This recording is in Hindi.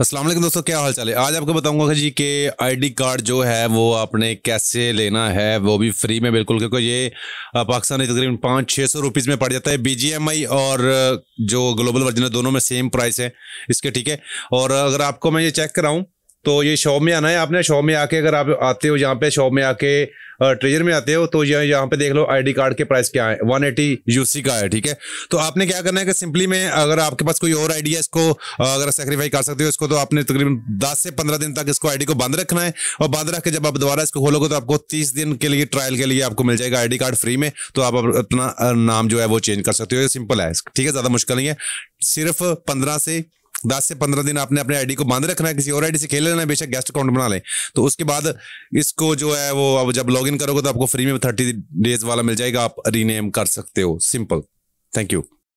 अस्सलाम वालेकुम दोस्तों क्या हाल चाल है आज आपको बताऊंगा जी कि आईडी कार्ड जो है वो आपने कैसे लेना है वो भी फ्री में बिल्कुल क्योंकि ये पाकिस्तानी तकरीबन पाँच छः सौ रुपीज़ में पड़ जाता है बीजीएमआई और जो ग्लोबल वर्जन है दोनों में सेम प्राइस है इसके ठीक है और अगर आपको मैं ये चेक कराऊँ तो ये शॉप में आना है आपने शॉप में आके अगर आप आते हो यहाँ पे शॉप में आके ट्रेजर में आते हो तो यहाँ यहाँ पे देख लो आईडी कार्ड के प्राइस क्या है वन एटी यूसी का है ठीक है तो आपने क्या करना है कि सिंपली में अगर आपके पास कोई और आईडी है इसको अगर सेक्रीफाई कर सकते हो इसको तो आपने तकरीबन दस से पंद्रह दिन तक इसको आईडी को बंद रखना है और बंद रख के जब आप दोबारा इसको खोलोगे तो आपको तीस दिन के लिए ट्रायल के लिए आपको मिल जाएगा आई कार्ड फ्री में तो आप अपना नाम जो है वो चेंज कर सकते हो सिंपल है ठीक है ज्यादा मुश्किल नहीं है सिर्फ पंद्रह से दस से पंद्रह दिन आपने अपने आईडी को बांध रखना है किसी और आईडी से खेल लेना है बेशक गेस्ट अकाउंट बना लें तो उसके बाद इसको जो है वो अब जब लॉग इन करोगे तो आपको फ्री में थर्टी डेज वाला मिल जाएगा आप रीनेम कर सकते हो सिंपल थैंक यू